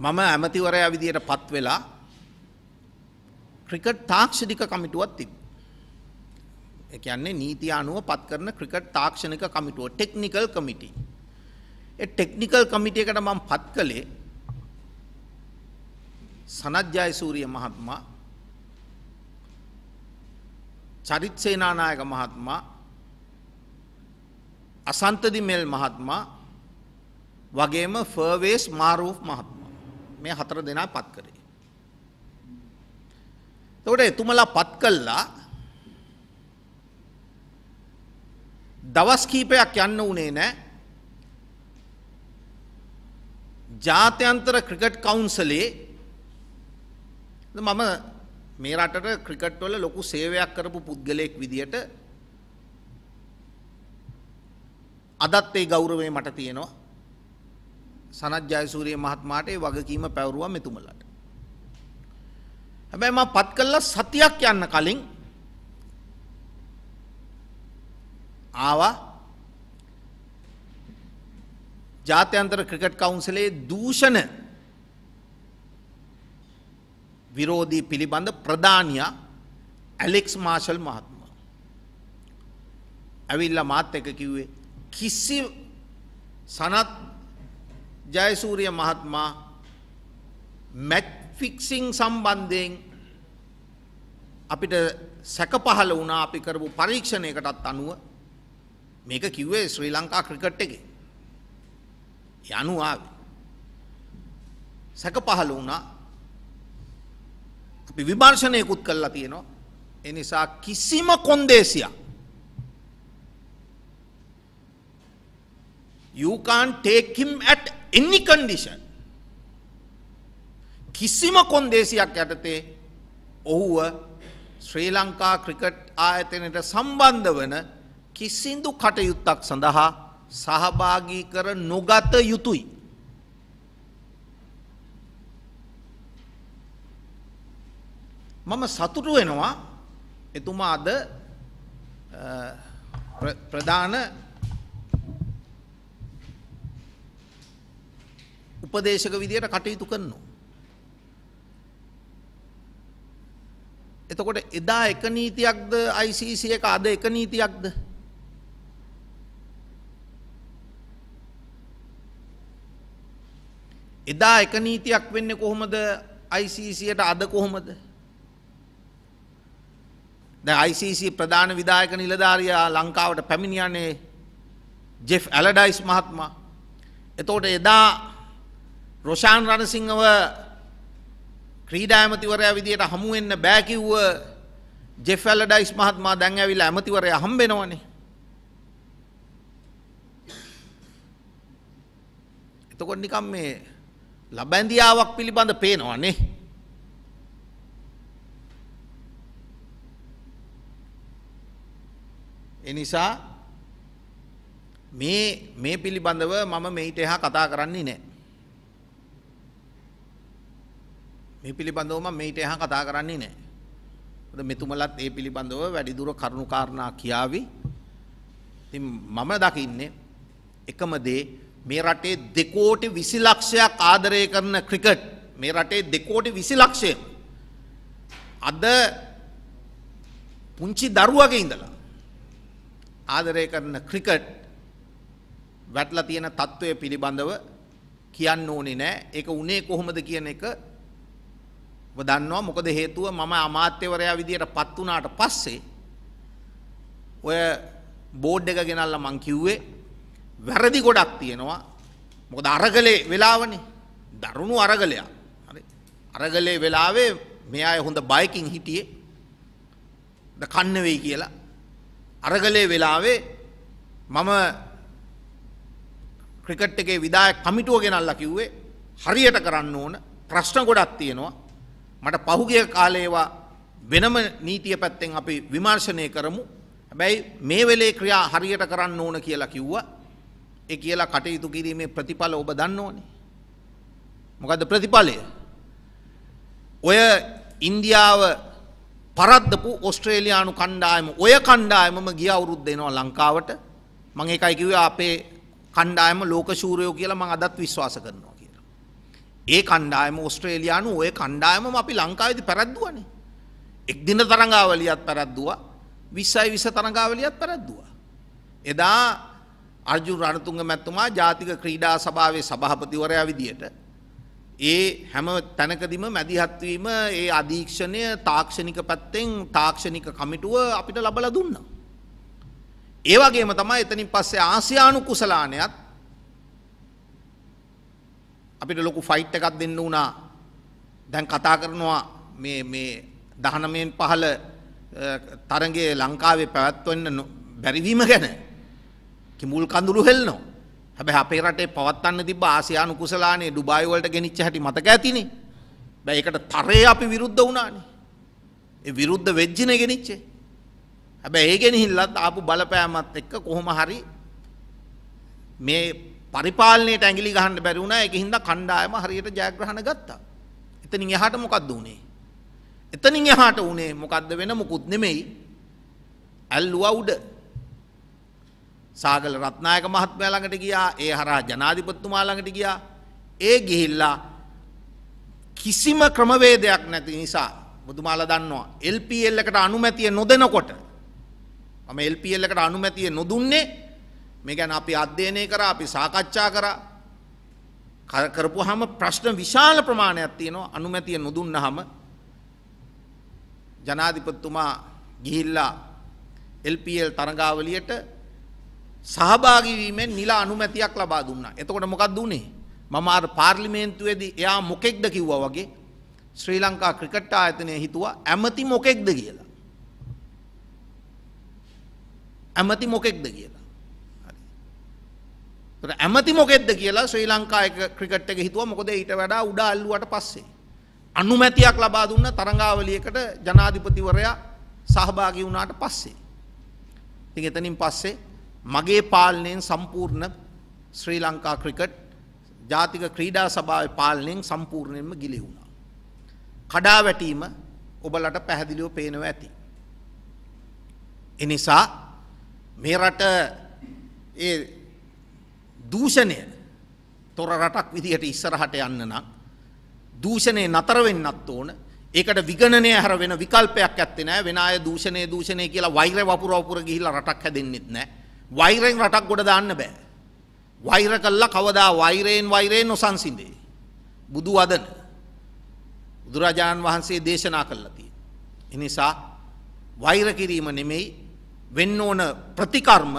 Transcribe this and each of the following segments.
මම ඇමතිවරයා විදියට පත් වෙලා ක්‍රිකට් තාක්ෂණික කමිටුවක් තිබ. ඒ කියන්නේ නීති අනුව පත් කරන ක්‍රිකට් තාක්ෂණික කමිටුව ටෙක්නිකල් කමිටි. ඒ ටෙක්නිකල් කමිටියකට මම පත් කළේ සනත් ජයසූරිය මහත්මයා චරිත් සේනානායක මහත්මයා අසන්තදි මෙල් මහත්මයා වගේම ෆර්වේස් මාරූෆ් මහත්මයා මේ හතර දෙනා පත් කරේ. එතකොට එතුමලා පත් කළා දවස් කීපයක් යන්න උනේ නැහැ. ජාත්‍යන්තර ක්‍රිකට් කවුන්සලේ මම මේ රටට ක්‍රිකට් වල ලොකු සේවයක් කරපු පුද්ගලයෙක් විදියට අදත් ඒ ගෞරවය මට තියෙනවා සනත් ජයසූරිය මහත්මාට ඒ වගකීම පැවරුවා මෙතුමලට. හැබැයි මම පත් කළා සතියක් යන්න කලින් ආවා ජාත්‍යන්තර ක්‍රිකට් කවුන්සිලේ දූෂණ විරෝධී පිළිබඳ ප්‍රධානියා ඇලෙක්ස් මාෂල් මහත්මයා. ඇවිල්ලා මාත් එක කිව්වේ කිසි සනත් ජයසූරිය මහත්මා මැච් ෆික්සිං සම්බන්ධයෙන් අපිට සැක පහල වුණා අපි කරපු පරීක්ෂණයකටත් අනුව මේක කිව්වේ ශ්‍රී ලංකා ක්‍රිකට් එකේ යනු ආවේ සැක පහල වුණා අපි විමර්ශනයකුත් කළා තියෙනවා ඒ නිසා කිසිම කොන්දේසියක් you can't take him at any condition කිසිම කොන්දේසියක් යටතේ ඔහුව ශ්‍රී ලංකා ක්‍රිකට් ආයතනයට සම්බන්ධ වන කිසිදු කටයුත්තක් සඳහා සහභාගී කර නොගත යුතුයි. මම සතුටු වෙනවා එතුමා අද ප්‍රධාන උපදේශක විදියට කටයුතු කරනවා. එතකොට එදා එක නීතියක්ද ICC එක අද එක නීතියක්ද? එදා එක නීතියක් වෙන්නේ කොහොමද ICCයට අද කොහොමද? දැන් ICC ප්‍රධාන විධායක නිලධාරියා ලංකාවට පැමිණියනේ ජෙෆ් ඇලඩයිස් මහත්මයා. එතකොට එදා රොෂාන් රණසිංහව ක්‍රීඩා ඇමතිවරයා විදියට හමු වෙන්න බෑ කිව්ව ජෙෆ් ඇලඩයිස් මහත්මයා දැන් ඇවිල්ලා ඇමතිවරයා හම්බෙනවනේ. එතකොට නිකම් මේ ලබැඳියාවක් පිළිබඳ පේනවනේ. එනිසා මේ මේ පිළිබඳව මම මේිට එහා කතා කරන්නේ නෑ. මේ පිළිබඳව මම මේිට එහා කතා කරන්නේ නැහැ. මොකද මෙතුමලත් ඒ පිළිබඳව වැඩිදුර කරුණු කාරණා කියාවි. ඉතින් මම දකින්නේ එකම දේ මේ රටේ 2 කෝටි 20 ලක්ෂයක් ආදරය කරන ක්‍රිකට් මේ රටේ 2 කෝටි 20 ලක්ෂය අද පුංචි දරුවගේ ඉඳලා ආදරය කරන ක්‍රිකට් වැටලා තියෙන తত্ত্বය පිළිබඳව කියන්න ඕනේ නෑ ඒක උනේ කොහොමද කියන එක ඔබ දන්නවා මොකද හේතුව මම අමාත්‍යවරයා විදියට පත් වුණාට පස්සේ ඔය බෝඩ් එක ගෙනල්ලා මං කිව්වේ වැරදි ගොඩක් තියෙනවා. මොකද අරගලේ වෙලාවනේ. දරුණු අරගලයක්. හරි. අරගලේ වෙලාවේ මේ අය හොඳ බයිකින් හිටියේ. ද කන්න වෙයි කියලා. අරගලේ වෙලාවේ මම ක්‍රිකට් එකේ විදායක කමිටුව ගෙනල්ලා කිව්වේ හරියට කරන්න ඕන ප්‍රශ්න ගොඩක් තියෙනවා. මට පහුගිය කාලේවා වෙනම නීතිය පැත්තෙන් අපි විමර්ශනය කරමු හැබැයි මේ වෙලේ ක්‍රියා හරියට කරන්න ඕන කියලා කිව්වා ඒ කියලා කටයුතු කිරීමේ ප්‍රතිඵල ඔබ දන්න ඕනේ මොකද ප්‍රතිඵලය ඔය ඉන්දියාව පරද්දපු ඔස්ට්‍රේලියානු කණ්ඩායම ඔය කණ්ඩායමම ගිය අවුරුද්ද එනවා ලංකාවට මම ඒකයි කිව්වේ අපේ කණ්ඩායම ලෝක ශූරයෝ කියලා මම අදත් විශ්වාස කරනවා ඒ කණ්ඩායම ඔස්ට්‍රේලයානු ඔය කණ්ඩායම අපි ලංකාවිද පැරැද්දුවන. එක් දින තරඟාවලියත් පැරැද්දවා විස්සයි විස තරඟාවලියත් පැරැද්දවා. එදා අර්ජු රණතුන්ග මැත්තුමා ජාතික ක්‍රීඩා සභාවේ සභහපතිවරයා විදියට. ඒ හැම තැනකදිම මැදිහත්වීම ඒ අධීක්ෂණය තාක්ෂණික පැත්තෙන් තාක්ෂණික කමිටුව අපිට ලබල දුන්න. ඒවගේම තමයි එතනින් පස්සේ ආසියානු කුසලානයත් අපිට ලොකු ෆයිට් එකක් දෙන්න වුණා. දැන් කතා කරනවා මේ මේ 19න් 15 තරඟයේ ලංකාවේ පැවැත්වෙන්න බැරිවීම ගැන. කිඹුල් කඳුළු හෙල්නවා. හැබැයි අපේ රටේ පවත්වන්න තිබ්බ ආසියානු කුසලානේ ඩුබායි වලට ගෙනිච්ච හැටි මතක ඇතිනේ. බෑ ඒකට තරේ අපි විරුද්ධ වුණානේ. ඒ විරුද්ධ වෙච්ජිනේ ගෙනිච්චේ. හැබැයි ඒ ගෙනහිල්ලත් ආපු බලපෑමත් එක්ක කොහොම හරි මේ පරිපාලනයට ඇඟිලි ගහන්න බැරි වුණා ඒක හින්දා කණ්ඩායම හරියට ජයග්‍රහණ ගත්තා. එතනින් එහාට මොකද්ද වුනේ? එතනින් එහාට වුනේ මොකද්ද වෙන මුකුත් නෙමෙයි. ඇල්ලුවා උඩ. සාගල රත්නායක මහත්මයා ළඟට ගියා, ඒ හරහා ජනාධිපතිතුමා ළඟට ගියා. ඒ ගිහිල්ලා කිසිම ක්‍රමවේදයක් නැති නිසා මුදුමාලා දන්නවා LPL එකට අනුමැතිය නොදෙනකොට මම LPL එකට අනුමැතිය නොදුන්නේ මේ ගැන අපි අධ්‍යයනය කර අපි සාකච්ඡා කර කරපු හම ප්‍රශ්න විශාල ප්‍රමාණයක් තියෙනවා අනුමැතිය නොදුන්න හම ජනාධිපත්තුමා ගිහිල්ලා එල්පල් තරගාවලියට සහභාගිවීමෙන් නිලා අනුමැතියක් ලබා දුන්න එතකොට මොකක් දුන්නේ මම අර පාර්ලිමේන්තුවේදී එයා මොකෙක්ද කිව්වා වගේ ශ්‍රී ලංකා ක්‍රිකට් ආයතනය හිතුවා ඇමති මොකෙක්ද කියලා ඇමති මොකෙක්ද කියලා ඇමති මොකෙද කියලා ශ්‍රී ලංකාය ක්‍රිකට් එක හිතුව මොකද ඊට වඩා උඩා අල්ලුවට පස්සේ. අනුමැතියක් ලබා දුන්න තරංගාවලියකට ජනාධිපතිවරයා සහභාගි වුණාට පස්සේ. ති එතනින් පස්සේ මගේ පාලනයෙන් සම්පූර්ණ ශ්‍රී ලංකා ක්‍රිකට් ජාතික ක්‍රීඩා සභාව පාලනයෙන් සම්පූර්ණයෙන්ම ගිලි වුණා. කඩා වැටීම ඔබලට පැහැදිලිව පේනව ඇති. එනිසා මේ රට ඒ දූෂණය තොර රටක් විදිහට ඉස්සරහට යන්න නම් දූෂණය නතර වෙන්නත් ඕන. ඒකට විගණනය හැර වෙන විකල්පයක් ඇත්තේ නැහැ. වෙන අය දූෂණය දූෂණය කියලා වෛර වපුර වපුර ගිහිල්ලා රටක් හැදෙන්නෙත් නැහැ. වෛරෙන් රටක් ගොඩ දාන්න බෑ. වෛර කළා කවදා වෛරයෙන් වෛරයෙන් නොසන්සිඳේ. බුදු වදන බුදුරජාණන් වහන්සේ දේශනා කළා තියෙනවා. එනිසා වෛර කිරීම නෙමෙයි වෙන්න ඕන ප්‍රතිකර්ම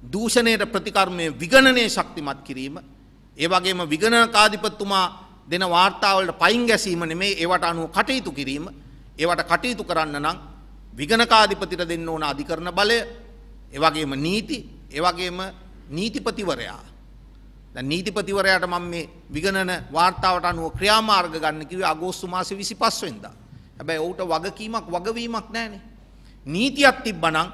දූෂණයට ප්‍රතිකර්මය විගණනය ශක්තිමත් කිරීම ඒ වගේම විගණනකාධිපතිතුමා දෙන වාර්තාවලට පයින් ගැසීම නෙමේ ඒවට අනුව කටයුතු කිරීම ඒවට කටයුතු කරන්න නම් විගණකාධිපතිට දෙන්න ඕන අධිකරණ බලය එවගේම නීති එවගේම නීතිපතිවරයා දැන් නීතිපතිවරයාට මම මේ විගණන වාර්තාවට අනුව ක්‍රියාමාර්ග ගන්න කිව්වේ අගෝස්තු මාසේ 25 වෙනිදා. හැබැයි ඔහුට වගකීමක් වගවීමක් නැහනේ. නීතියක් තිබ්බනම්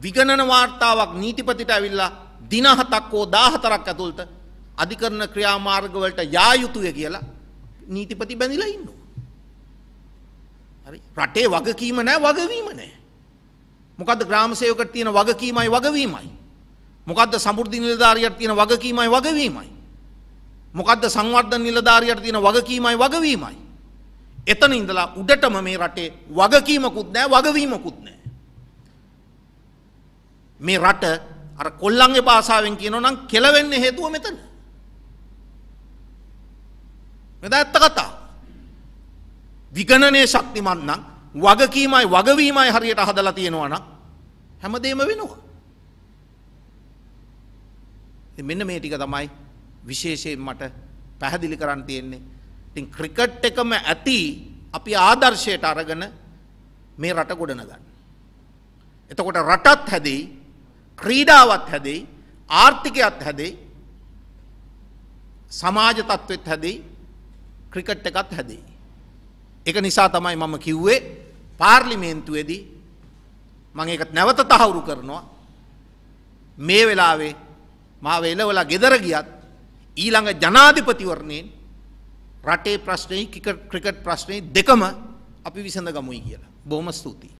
විගණන වාර්තාවක් නීතිපතිට ඇවිල්ලා දින හතක් හෝ 14ක් ඇතුළත අධිකරණ ක්‍රියාමාර්ග වලට යා යුතුය කියලා නීතිපති බැඳිලා ඉන්නවා. හරි රටේ වගකීම නැහැ වගවීම නැහැ. මොකද්ද ග්‍රාම සේවකට තියෙන වගකීමයි වගවීමයි. මොකද්ද සමෘද්ධි නිලධාරියට තියෙන වගකීමයි වගවීමයි. මොකද්ද සංවර්ධන නිලධාරියට තියෙන වගකීමයි වගවීමයි. එතන ඉඳලා උඩටම මේ රටේ වගකීමකුත් නැහැ වගවීමකුත් නැහැ. මේ රට අර කොල්ලන්ගේ භාෂාවෙන් කියනවා නම් කෙලවෙන්න හේතුව මෙතන. මෙදා ඇත්ත කතා. විගණනයේ ශක්තිමත් නම් වගකීමයි වගවීමයි හරියට හදලා තියෙනවා නම් හැමදේම වෙනවා. මෙන්න මේ ටික තමයි විශේෂයෙන් මට පැහැදිලි කරන්න තියෙන්නේ. ඉතින් ක්‍රිකට් එකම ඇති අපි ආදර්ශයට අරගෙන මේ රට ගොඩනගන්න. එතකොට රටත් හැදෙයි ක්‍රීඩාවත් හැදෙයි ආර්ථිකයත් හැදෙයි සමාජ තත්ත්වෙත් හැදෙයි ක්‍රිකට් එකත් හැදෙයි. එක නිසා තමයි මම කිව්වේ පාර්ලිමේන්තුවේදී මම ඒක නැවත තහවුරු කරනවා මේ වෙලාවේ මාව එළවලා ගෙදර ගියත් ඊළඟ ජනාධිපතිවරණයෙන් රටේ ප්‍රශ්නයයි ක්‍රිකට් ප්‍රශ්නය දෙකම අපි විසඳ ගමුයි කියලා. බොහොම ස්තුතියි.